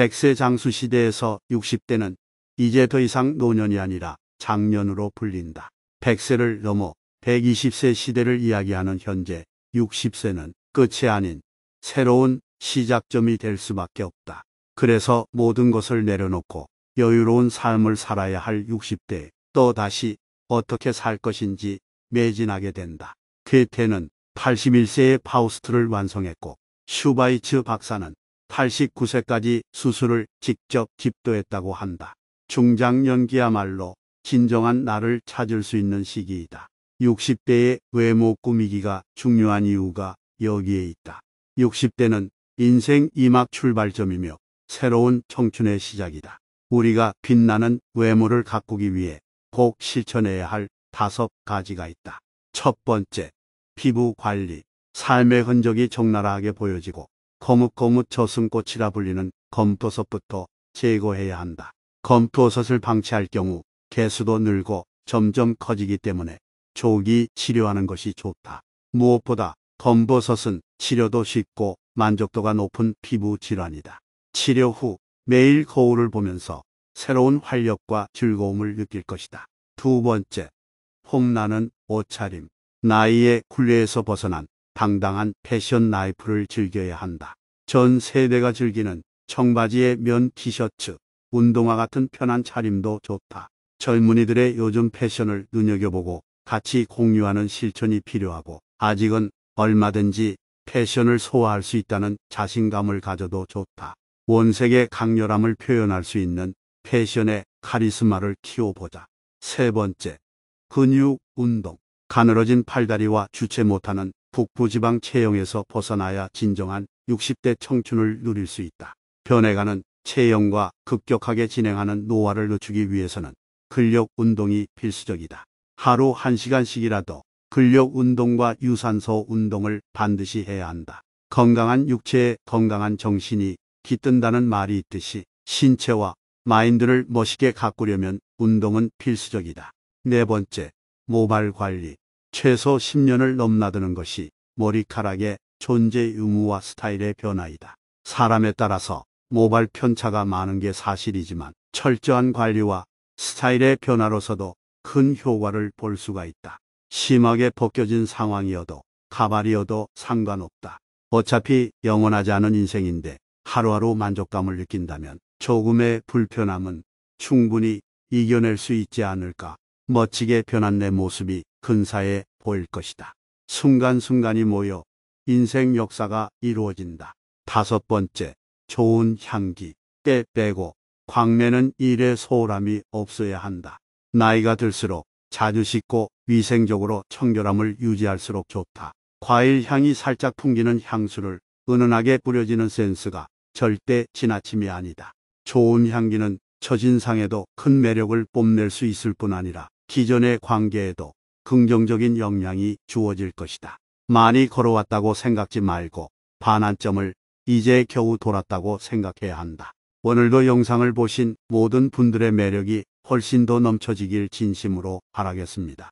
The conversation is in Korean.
백세 장수 시대에서 60대는 이제 더 이상 노년이 아니라 장년으로 불린다. 100세를 넘어 120세 시대를 이야기하는 현재 60세는 끝이 아닌 새로운 시작점이 될 수밖에 없다. 그래서 모든 것을 내려놓고 여유로운 삶을 살아야 할6 0대또 다시 어떻게 살 것인지 매진하게 된다. 괴테는 8 1세의 파우스트를 완성했고 슈바이츠 박사는 89세까지 수술을 직접 집도했다고 한다. 중장년기야말로 진정한 나를 찾을 수 있는 시기이다. 60대의 외모 꾸미기가 중요한 이유가 여기에 있다. 60대는 인생 이막 출발점이며 새로운 청춘의 시작이다. 우리가 빛나는 외모를 가꾸기 위해 꼭 실천해야 할 다섯 가지가 있다. 첫 번째, 피부 관리. 삶의 흔적이 적나라하게 보여지고 거뭇거뭇 저승꽃이라 불리는 검토섯부터 제거해야 한다. 검토섯을 방치할 경우 개수도 늘고 점점 커지기 때문에 조기 치료하는 것이 좋다. 무엇보다 검버섯은 치료도 쉽고 만족도가 높은 피부 질환이다. 치료 후 매일 거울을 보면서 새로운 활력과 즐거움을 느낄 것이다. 두 번째, 폼나는 옷차림. 나이의 굴레에서 벗어난 당당한 패션 라이프를 즐겨야 한다. 전 세대가 즐기는 청바지에 면 티셔츠, 운동화 같은 편한 차림도 좋다. 젊은이들의 요즘 패션을 눈여겨보고 같이 공유하는 실천이 필요하고 아직은 얼마든지 패션을 소화할 수 있다는 자신감을 가져도 좋다. 원색의 강렬함을 표현할 수 있는 패션의 카리스마를 키워보자. 세 번째, 근육 운동. 가늘어진 팔다리와 주체 못하는 북부지방 체형에서 벗어나야 진정한 60대 청춘을 누릴 수 있다. 변해가는 체형과 급격하게 진행하는 노화를 늦추기 위해서는 근력 운동이 필수적이다. 하루 1시간씩이라도 근력 운동과 유산소 운동을 반드시 해야 한다. 건강한 육체에 건강한 정신이 깃든다는 말이 있듯이 신체와 마인드를 멋있게 가꾸려면 운동은 필수적이다. 네 번째, 모발 관리. 최소 10년을 넘나드는 것이 머리카락에 존재 유무와 스타일의 변화이다. 사람에 따라서 모발 편차가 많은 게 사실이지만 철저한 관리와 스타일의 변화로서도 큰 효과를 볼 수가 있다. 심하게 벗겨진 상황이어도 가발이어도 상관없다. 어차피 영원하지 않은 인생인데 하루하루 만족감을 느낀다면 조금의 불편함은 충분히 이겨낼 수 있지 않을까. 멋지게 변한 내 모습이 근사해 보일 것이다. 순간순간이 모여 인생 역사가 이루어진다. 다섯 번째, 좋은 향기, 때 빼고 광내는 일에 소홀함이 없어야 한다. 나이가 들수록 자주 씻고 위생적으로 청결함을 유지할수록 좋다. 과일 향이 살짝 풍기는 향수를 은은하게 뿌려지는 센스가 절대 지나침이 아니다. 좋은 향기는 처진상에도 큰 매력을 뽐낼 수 있을 뿐 아니라 기존의 관계에도 긍정적인 영향이 주어질 것이다. 많이 걸어왔다고 생각지 말고 반환점을 이제 겨우 돌았다고 생각해야 한다. 오늘도 영상을 보신 모든 분들의 매력이 훨씬 더 넘쳐지길 진심으로 바라겠습니다.